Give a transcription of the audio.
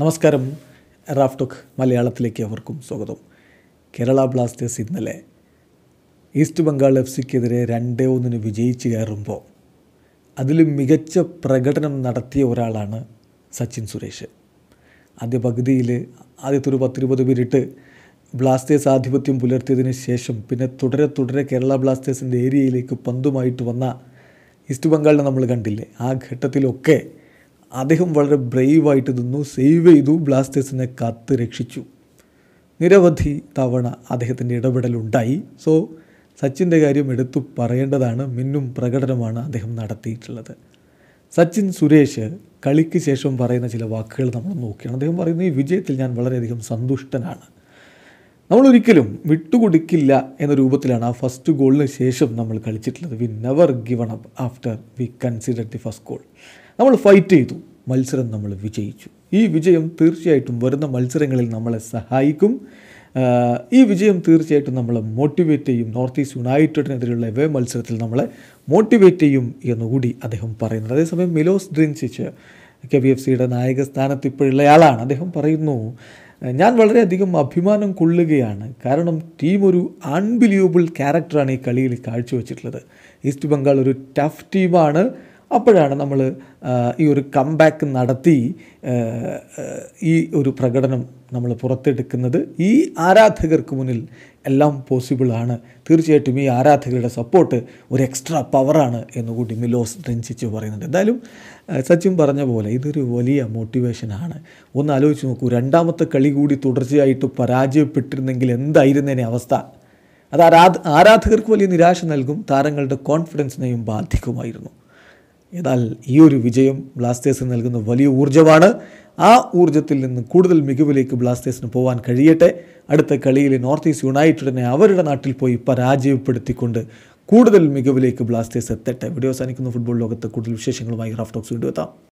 നമസ്കാരം റാഫ് മലയാളത്തിലേക്ക് അവർക്കും സ്വാഗതം കേരള ബ്ലാസ്റ്റേഴ്സ് ഇന്നലെ ഈസ്റ്റ് ബംഗാൾ എഫ് സിക്കെതിരെ രണ്ടേ ഒന്നിന് വിജയിച്ച് കയറുമ്പോൾ അതിൽ മികച്ച പ്രകടനം നടത്തിയ ഒരാളാണ് സച്ചിൻ സുരേഷ് ആദ്യ പകുതിയിൽ ആദ്യത്തെ ഒരു പത്തിരുപത് മിനിറ്റ് ബ്ലാസ്റ്റേഴ്സ് ആധിപത്യം പുലർത്തിയതിന് ശേഷം പിന്നെ തുടരെ തുടരെ കേരള ബ്ലാസ്റ്റേഴ്സിൻ്റെ ഏരിയയിലേക്ക് പന്തുമായിട്ട് വന്ന ഈസ്റ്റ് ബംഗാളിനെ നമ്മൾ കണ്ടില്ലേ ആ ഘട്ടത്തിലൊക്കെ അദ്ദേഹം വളരെ ബ്രേവായിട്ട് നിന്നു സേവ് ചെയ്തു ബ്ലാസ്റ്റേഴ്സിനെ കത്ത് രക്ഷിച്ചു നിരവധി തവണ അദ്ദേഹത്തിൻ്റെ ഇടപെടലുണ്ടായി സോ സച്ചിൻ്റെ കാര്യം എടുത്തു പറയേണ്ടതാണ് മിന്നും പ്രകടനമാണ് അദ്ദേഹം നടത്തിയിട്ടുള്ളത് സച്ചിൻ സുരേഷ് കളിക്ക് ശേഷം പറയുന്ന ചില വാക്കുകൾ നമ്മൾ നോക്കുകയാണ് അദ്ദേഹം പറയുന്നത് ഈ വിജയത്തിൽ ഞാൻ വളരെയധികം സന്തുഷ്ടനാണ് നമ്മളൊരിക്കലും വിട്ടുകൊടുക്കില്ല എന്ന രൂപത്തിലാണ് ആ ഫസ്റ്റ് ഗോളിന് ശേഷം നമ്മൾ കളിച്ചിട്ടുള്ളത് we never given up after we consider the first goal നമ്മൾ ഫൈറ്റ് ചെയ്തു മത്സരം നമ്മൾ വിജയിച്ചു ഈ വിജയം തീർച്ചയായിട്ടും വരുന്ന മത്സരങ്ങളിൽ നമ്മളെ സഹായിക്കും ഈ വിജയം തീർച്ചയായിട്ടും നമ്മളെ മോട്ടിവേറ്റ് ചെയ്യും നോർത്ത് ഈസ്റ്റ് യുണൈറ്റഡിനെതിരെയുള്ള എവേ മത്സരത്തിൽ നമ്മളെ മോട്ടിവേറ്റ് ചെയ്യും എന്നുകൂടി അദ്ദേഹം പറയുന്നത് അതേസമയം Milos Drincic K B F സിയുടെ നായക സ്ഥാനത്ത് ഇപ്പോഴുള്ള ആളാണ് അദ്ദേഹം പറയുന്നു ഞാൻ വളരെയധികം അഭിമാനം കൊള്ളുകയാണ് കാരണം ടീം ഒരു അൺബിലീവബിൾ ക്യാരക്ടറാണ് ഈ കളിയിൽ കാഴ്ചവെച്ചിട്ടുള്ളത് ഈസ്റ്റ് ബംഗാൾ ഒരു ടഫ് ടീമാണ് അപ്പോഴാണ് നമ്മൾ ഈ ഒരു കംബാക്ക് നടത്തി ഈ ഒരു പ്രകടനം നമ്മൾ പുറത്തെടുക്കുന്നത് ഈ ആരാധകർക്ക് മുന്നിൽ എല്ലാം പോസിബിളാണ് തീർച്ചയായിട്ടും ഈ ആരാധകരുടെ സപ്പോർട്ട് ഒരു എക്സ്ട്രാ പവറാണ് എന്നുകൂടി മിലോസ് രഞ്ജിച്ച് പറയുന്നുണ്ട് എന്തായാലും സച്ചിൻ പറഞ്ഞ പോലെ ഇതൊരു വലിയ മോട്ടിവേഷനാണ് ഒന്ന് ആലോചിച്ച് നോക്കൂ രണ്ടാമത്തെ കളി കൂടി തുടർച്ചയായിട്ട് പരാജയപ്പെട്ടിരുന്നെങ്കിൽ എന്തായിരുന്നേനെ അവസ്ഥ അത് ആരാധകർക്ക് വലിയ നിരാശ നൽകും താരങ്ങളുടെ കോൺഫിഡൻസിനെയും ബാധിക്കുമായിരുന്നു എന്നാൽ ഈ ഒരു വിജയം ബ്ലാസ്റ്റേഴ്സിന് നൽകുന്ന വലിയ ഊർജ്ജമാണ് ആ ഊർജ്ജത്തിൽ നിന്ന് കൂടുതൽ മികവിലേക്ക് ബ്ലാസ്റ്റേഴ്സിന് പോകാൻ കഴിയട്ടെ അടുത്ത കളിയിൽ നോർത്ത് ഈസ്റ്റ് യുണൈറ്റഡിനെ അവരുടെ നാട്ടിൽ പോയി പരാജയപ്പെടുത്തിക്കൊണ്ട് കൂടുതൽ മികവിലേക്ക് ബ്ലാസ്റ്റേഴ്സ് എത്തട്ടെ വീഡിയോ അവസാനിക്കുന്ന ഫുട്ബോൾ ലോകത്ത് കൂടുതൽ വിശേഷങ്ങളുമായി റാഫ്റ്റോക്സ് ടോക്സ് വീണ്ടും എത്താം